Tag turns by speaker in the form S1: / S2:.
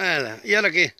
S1: Älä. Jälki